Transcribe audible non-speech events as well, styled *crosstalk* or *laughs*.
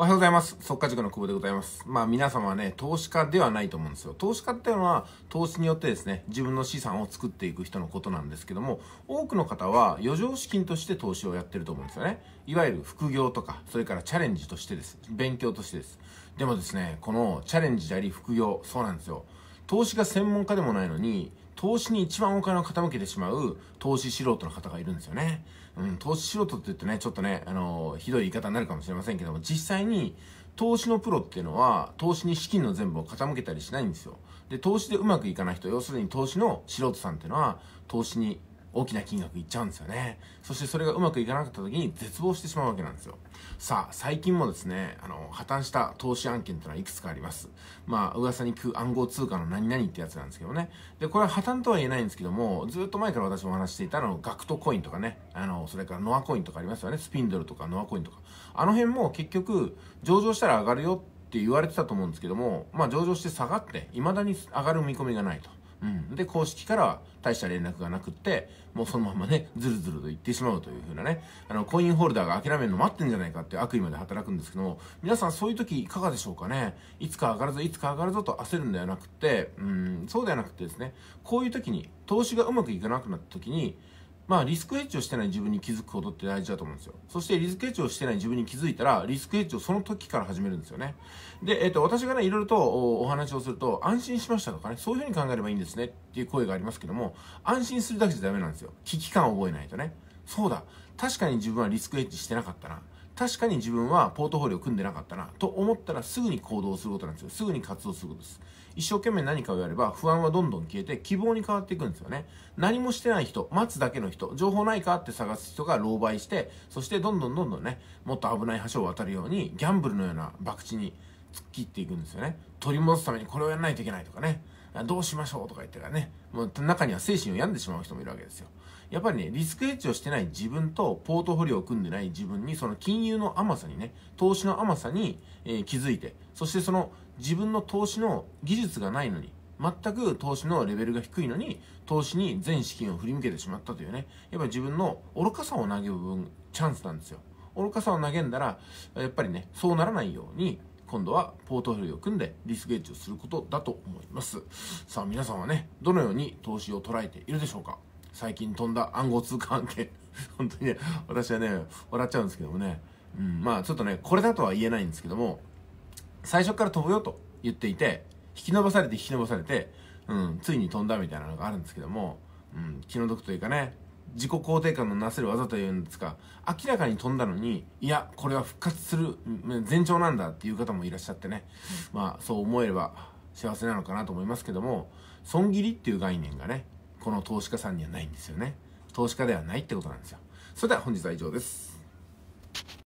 おはようございます。即稼塾の久保でございます。まあ皆様はね、投資家ではないと思うんですよ。投資家っていうのは、投資によってですね、自分の資産を作っていく人のことなんですけども、多くの方は余剰資金として投資をやってると思うんですよね。いわゆる副業とか、それからチャレンジとしてです。勉強としてです。でもですね、このチャレンジであり副業、そうなんですよ。投資が専門家でもないのに、投資に一番お金を傾けてしまう投資素人の方がいるんですよね。うん、投資素人って言ってね、ちょっとね、あのー、ひどい言い方になるかもしれませんけども、実際に投資のプロっていうのは、投資に資金の全部を傾けたりしないんですよ。で、投資でうまくいかない人、要するに投資の素人さんっていうのは、投資に大きな金額いっちゃうんですよね。そしてそれがうまくいかなかった時に絶望してしまうわけなんですよ。さあ、最近もですね、あの、破綻した投資案件っいうのはいくつかあります。まあ、噂に聞く暗号通貨の何々ってやつなんですけどね。で、これは破綻とは言えないんですけども、ずっと前から私も話していたの、ガクトコインとかね、あの、それからノアコインとかありますよね。スピンドルとかノアコインとか。あの辺も結局、上場したら上がるよって言われてたと思うんですけども、まあ上場して下がって、未だに上がる見込みがないと。うん、で公式からは大した連絡がなくってもうそのままねずるずると行ってしまうというふうなねあのコインホルダーが諦めるの待ってんじゃないかっていう悪意まで働くんですけども皆さんそういう時いかがでしょうかねいつか上がるぞいつか上がるぞと焦るんではなくてうんそうではなくてですねこういう時に投資がうまくいかなくなった時にまあ、リスクヘッジをしてない自分に気づくことって大事だと思うんですよ。そして、リスクヘッジをしてない自分に気づいたら、リスクヘッジをその時から始めるんですよね。で、えっ、ー、と、私がね、いろいろとお話をすると、安心しましたとかね、そういうふうに考えればいいんですねっていう声がありますけども、安心するだけじゃダメなんですよ。危機感を覚えないとね。そうだ。確かに自分はリスクヘッジしてなかったな。確かに自分はポートフォリオ組んでなかったなと思ったらすぐに行動することなんですよ。すぐに活動することです。一生懸命何かをやれば不安はどんどん消えて希望に変わっていくんですよね。何もしてない人、待つだけの人、情報ないかって探す人が狼狽して、そしてどんどんどんどんね、もっと危ない橋を渡るようにギャンブルのような博打に突っ切っていくんですよね。取り戻すためにこれをやらないといけないとかね。どうしましょうとか言ってからね、もう中には精神を病んでしまう人もいるわけですよ。やっぱりね、リスクヘッジをしてない自分とポートフォリオを組んでない自分に、その金融の甘さにね、投資の甘さに、えー、気づいて、そしてその自分の投資の技術がないのに、全く投資のレベルが低いのに、投資に全資金を振り向けてしまったというね、やっぱり自分の愚かさを投げる分、チャンスなんですよ。愚かさを投げんだら、やっぱりね、そうならないように、今度はポートフォリオを組んでリスクエッジをすることだと思いますさあ皆さんはねどのように投資を捉えているでしょうか最近飛んだ暗号通貨案件 *laughs* 本当にね私はね笑っちゃうんですけどもね、うん、まあちょっとねこれだとは言えないんですけども最初から飛ぶよと言っていて引き伸ばされて引き伸ばされて、うん、ついに飛んだみたいなのがあるんですけども、うん、気の毒というかね自己肯定感のなせる技というんですか、明らかに飛んだのに、いや、これは復活する、前兆なんだっていう方もいらっしゃってね、うん、まあ、そう思えれば幸せなのかなと思いますけども、損切りっていう概念がね、この投資家さんにはないんですよね。投資家ではないってことなんですよ。それでは本日は以上です。